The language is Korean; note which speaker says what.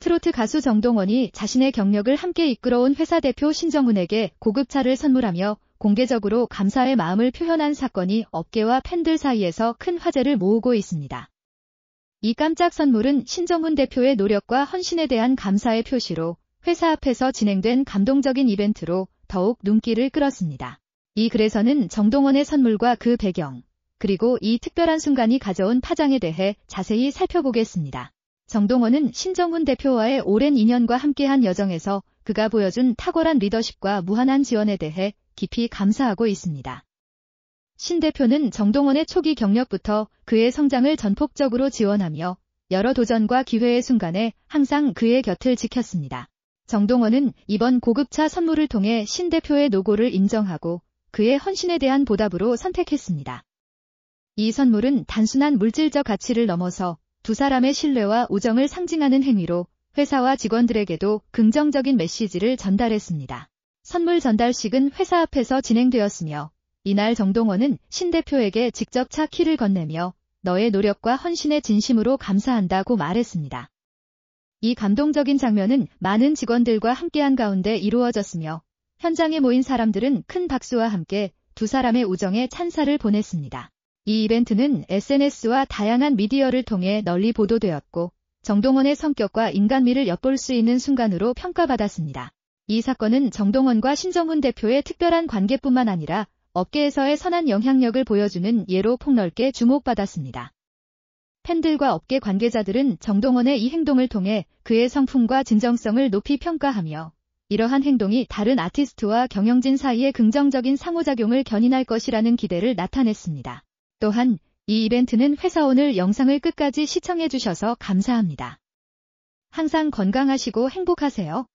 Speaker 1: 트로트 가수 정동원이 자신의 경력을 함께 이끌어온 회사 대표 신정훈에게 고급차를 선물하며 공개적으로 감사의 마음을 표현한 사건이 업계와 팬들 사이에서 큰 화제를 모으고 있습니다. 이 깜짝 선물은 신정훈 대표의 노력과 헌신에 대한 감사의 표시로 회사 앞에서 진행된 감동적인 이벤트로 더욱 눈길을 끌었습니다. 이 글에서는 정동원의 선물과 그 배경, 그리고 이 특별한 순간이 가져온 파장에 대해 자세히 살펴보겠습니다. 정동원은 신정훈 대표와의 오랜 인연과 함께한 여정에서 그가 보여준 탁월한 리더십과 무한한 지원에 대해 깊이 감사하고 있습니다. 신 대표는 정동원의 초기 경력부터 그의 성장을 전폭적으로 지원하며 여러 도전과 기회의 순간에 항상 그의 곁을 지켰습니다. 정동원은 이번 고급차 선물을 통해 신 대표의 노고를 인정하고 그의 헌신에 대한 보답으로 선택했습니다. 이 선물은 단순한 물질적 가치를 넘어서 두 사람의 신뢰와 우정을 상징하는 행위로 회사와 직원들에게도 긍정적인 메시지를 전달했습니다. 선물 전달식은 회사 앞에서 진행되었으며 이날 정동원은 신 대표에게 직접 차 키를 건네며 너의 노력과 헌신에 진심으로 감사한다고 말했습니다. 이 감동적인 장면은 많은 직원들과 함께한 가운데 이루어졌으며 현장에 모인 사람들은 큰 박수와 함께 두 사람의 우정에 찬사를 보냈습니다. 이 이벤트는 SNS와 다양한 미디어를 통해 널리 보도되었고 정동원의 성격과 인간미를 엿볼 수 있는 순간으로 평가받았습니다. 이 사건은 정동원과 신정훈 대표의 특별한 관계뿐만 아니라 업계에서의 선한 영향력을 보여주는 예로 폭넓게 주목받았습니다. 팬들과 업계 관계자들은 정동원의 이 행동을 통해 그의 성품과 진정성을 높이 평가하며 이러한 행동이 다른 아티스트와 경영진 사이의 긍정적인 상호작용을 견인할 것이라는 기대를 나타냈습니다. 또한 이 이벤트는 회사 오늘 영상을 끝까지 시청해주셔서 감사합니다. 항상 건강하시고 행복하세요.